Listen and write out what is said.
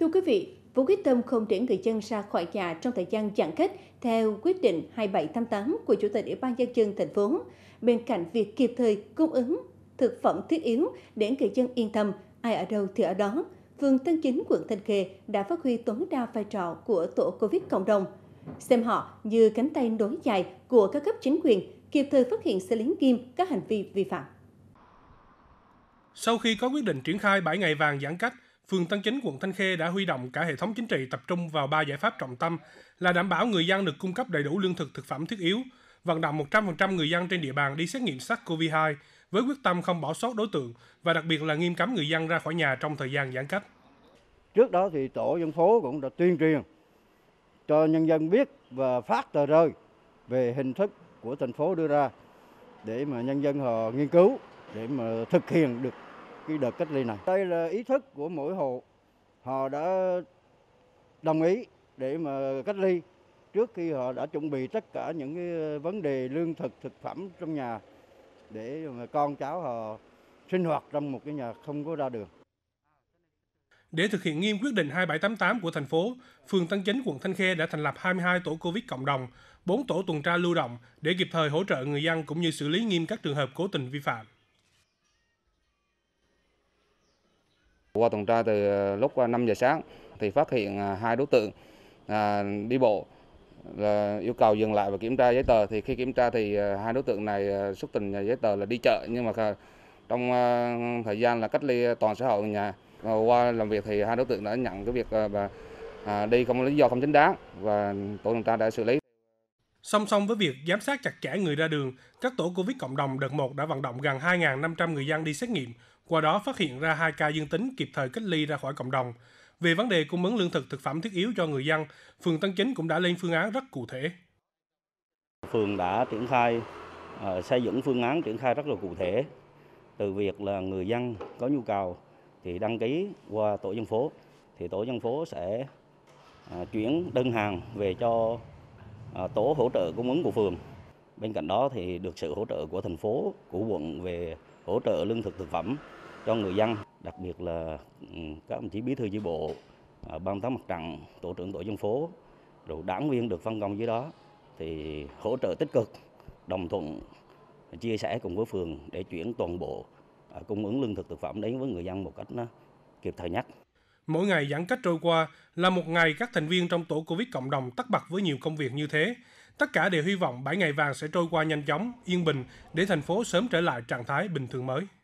Thưa quý vị, Vũ Quyết Tâm không để người dân ra khỏi nhà trong thời gian giãn cách theo quyết định 2788 của Chủ tịch Ủy ban Nhân dân thành phố. Bên cạnh việc kịp thời cung ứng thực phẩm thiết yếu để người dân yên tâm, ai ở đâu thì ở đó, phường Tân Chính, quận Thanh Khê đã phát huy tối đa vai trò của tổ Covid cộng đồng. Xem họ như cánh tay nối dài của các cấp chính quyền, kịp thời phát hiện xử lý nghiêm các hành vi vi phạm. Sau khi có quyết định triển khai 7 ngày vàng giãn cách, phường Tân Chính, quận Thanh Khê đã huy động cả hệ thống chính trị tập trung vào ba giải pháp trọng tâm là đảm bảo người dân được cung cấp đầy đủ lương thực thực phẩm thiết yếu, vận động 100% người dân trên địa bàn đi xét nghiệm SARS-CoV-2 với quyết tâm không bỏ sót đối tượng và đặc biệt là nghiêm cấm người dân ra khỏi nhà trong thời gian giãn cách. Trước đó thì tổ dân phố cũng đã tuyên truyền cho nhân dân biết và phát tờ rơi về hình thức của thành phố đưa ra để mà nhân dân họ nghiên cứu để mà thực hiện được cái đợt cách ly này. Đây là ý thức của mỗi hộ, họ đã đồng ý để mà cách ly trước khi họ đã chuẩn bị tất cả những cái vấn đề lương thực, thực phẩm trong nhà để mà con cháu họ sinh hoạt trong một cái nhà không có ra đường. Để thực hiện nghiêm quyết định 2788 của thành phố, phường Tân Chánh, quận Thanh Khê đã thành lập 22 tổ Covid cộng đồng, 4 tổ tuần tra lưu động để kịp thời hỗ trợ người dân cũng như xử lý nghiêm các trường hợp cố tình vi phạm. Qua tuần tra từ ờ, lúc 5 ờ, giờ sáng thì phát hiện ờ, hai đối tượng đi bộ là yêu cầu dừng lại và kiểm tra giấy tờ thì khi kiểm tra thì hai đối tượng này xuất trình giấy tờ là đi chợ nhưng mà trong thời gian là cách ly toàn xã hội nhà qua làm việc thì hai đối tượng đã nhận cái việc và đi không lý do không chính đáng và tổ tuần tra đã xử lý Song song với việc giám sát chặt chẽ người ra đường, các tổ Covid cộng đồng đợt 1 đã vận động gần 2.500 người dân đi xét nghiệm, qua đó phát hiện ra 2 ca dương tính kịp thời cách ly ra khỏi cộng đồng. Về vấn đề cung ứng lương thực thực phẩm thiết yếu cho người dân, phường Tân Chính cũng đã lên phương án rất cụ thể. Phường đã triển khai ờ, xây dựng phương án triển khai rất là cụ thể từ việc là người dân có nhu cầu thì đăng ký qua tổ dân phố thì tổ dân phố sẽ ờ, chuyển đơn hàng về cho Ờ, tổ hỗ trợ cung ứng của phường. Bên cạnh đó thì được sự hỗ trợ của thành phố, của quận về hỗ trợ lương thực thực phẩm cho người dân, đặc biệt là ừ, các đồng chí bí thư chi bộ, ờ, ban tám mặt trận, tổ trưởng tổ dân phố, rồi đảng viên được phân công dưới đó thì hỗ trợ tích cực, đồng thuận chia sẻ cùng với phường để chuyển toàn bộ ờ, cung ứng lương thực thực phẩm đến với người dân một cách kịp thời nhất. Mỗi ngày giãn cách trôi qua là một ngày các thành viên trong tổ Covid cộng đồng tắt bật với nhiều công việc như thế. Tất cả đều hy vọng 7 ngày vàng sẽ trôi qua nhanh chóng, yên bình để thành phố sớm trở lại trạng thái bình thường mới.